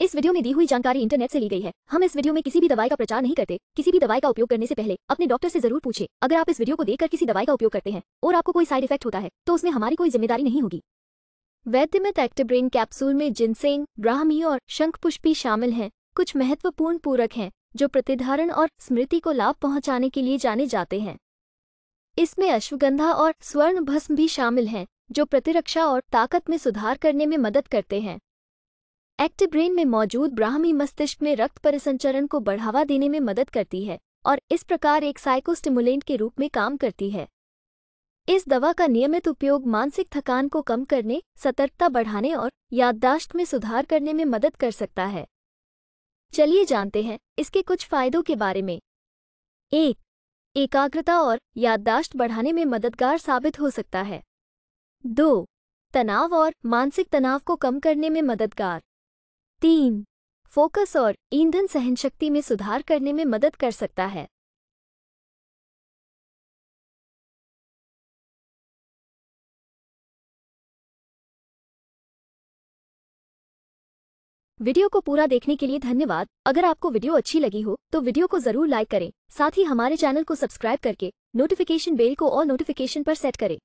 इस वीडियो में दी हुई जानकारी इंटरनेट से ली गई है हम इस वीडियो में किसी भी दवाई का प्रचार नहीं करते किसी भी दवाई का उपयोग करने से पहले अपने डॉक्टर से जरूर पूछे अगर आप इस वीडियो को देखकर किसी दवाई का उपयोग करते हैं और आपको कोई साइड इफेक्ट होता है तो उसमें हमारी कोई जिम्मेदारी नहीं होगी वैद्यमित एक्टिब्रेन कैप्सूल में जिनसेंग ब्राह्मी और शंख पुष्पी शामिल हैं कुछ महत्वपूर्ण पूरक हैं जो प्रतिधारण और स्मृति को लाभ पहुंचाने के लिए जाने जाते हैं इसमें अश्वगंधा और स्वर्ण भस्म भी शामिल हैं जो प्रतिरक्षा और ताकत में सुधार करने में मदद करते हैं एक्टिव ब्रेन में मौजूद ब्राह्मी मस्तिष्क में रक्त परिसंचरण को बढ़ावा देने में मदद करती है और इस प्रकार एक साइकोस्टिमुलेंट के रूप में काम करती है इस दवा का नियमित उपयोग मानसिक थकान को कम करने सतर्कता बढ़ाने और याददाश्त में सुधार करने में मदद कर सकता है चलिए जानते हैं इसके कुछ फायदों के बारे में एक एकाग्रता और याददाश्त बढ़ाने में मददगार साबित हो सकता है दो तनाव और मानसिक तनाव को कम करने में मददगार तीन फोकस और ईंधन सहनशक्ति में सुधार करने में मदद कर सकता है वीडियो को पूरा देखने के लिए धन्यवाद अगर आपको वीडियो अच्छी लगी हो तो वीडियो को जरूर लाइक करें साथ ही हमारे चैनल को सब्सक्राइब करके नोटिफिकेशन बेल को और नोटिफिकेशन पर सेट करें